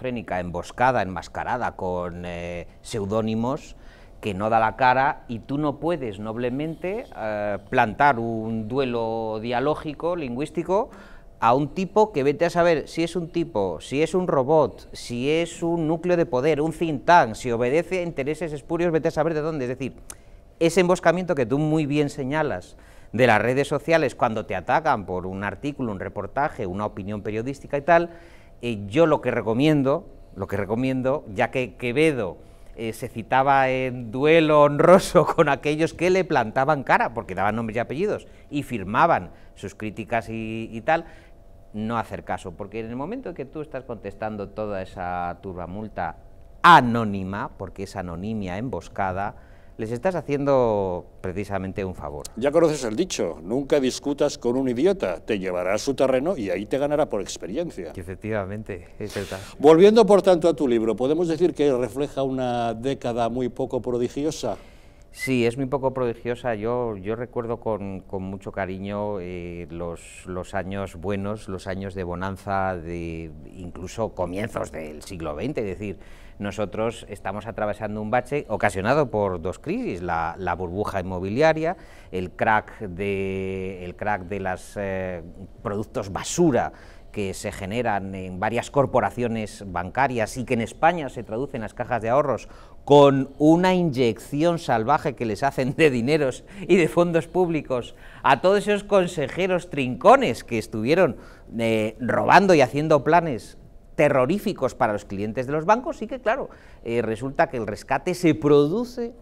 emboscada, enmascarada con pseudónimos eh, seudónimos que no da la cara y tú no puedes noblemente eh, plantar un duelo dialógico, lingüístico, a un tipo que vete a saber si es un tipo, si es un robot, si es un núcleo de poder, un think tank, si obedece a intereses espurios, vete a saber de dónde. Es decir, ese emboscamiento que tú muy bien señalas de las redes sociales cuando te atacan por un artículo, un reportaje, una opinión periodística y tal, yo lo que recomiendo, lo que recomiendo, ya que Quevedo eh, se citaba en duelo honroso con aquellos que le plantaban cara, porque daban nombres y apellidos, y firmaban sus críticas y, y tal, no hacer caso, porque en el momento que tú estás contestando toda esa turbamulta anónima, porque es anonimia emboscada, les estás haciendo precisamente un favor. Ya conoces el dicho, nunca discutas con un idiota, te llevará a su terreno y ahí te ganará por experiencia. efectivamente, es verdad. Volviendo por tanto a tu libro, ¿podemos decir que refleja una década muy poco prodigiosa? Sí, es muy poco prodigiosa. Yo, yo recuerdo con, mucho cariño eh, los, años buenos, los años de bonanza, de incluso comienzos del siglo XX. Es decir, nosotros estamos atravesando un bache ocasionado por dos crisis, la, burbuja inmobiliaria, el crack de, el crack de los eh, productos basura que se generan en varias corporaciones bancarias y que en España se traducen las cajas de ahorros con una inyección salvaje que les hacen de dineros y de fondos públicos a todos esos consejeros trincones que estuvieron eh, robando y haciendo planes terroríficos para los clientes de los bancos, y que claro, eh, resulta que el rescate se produce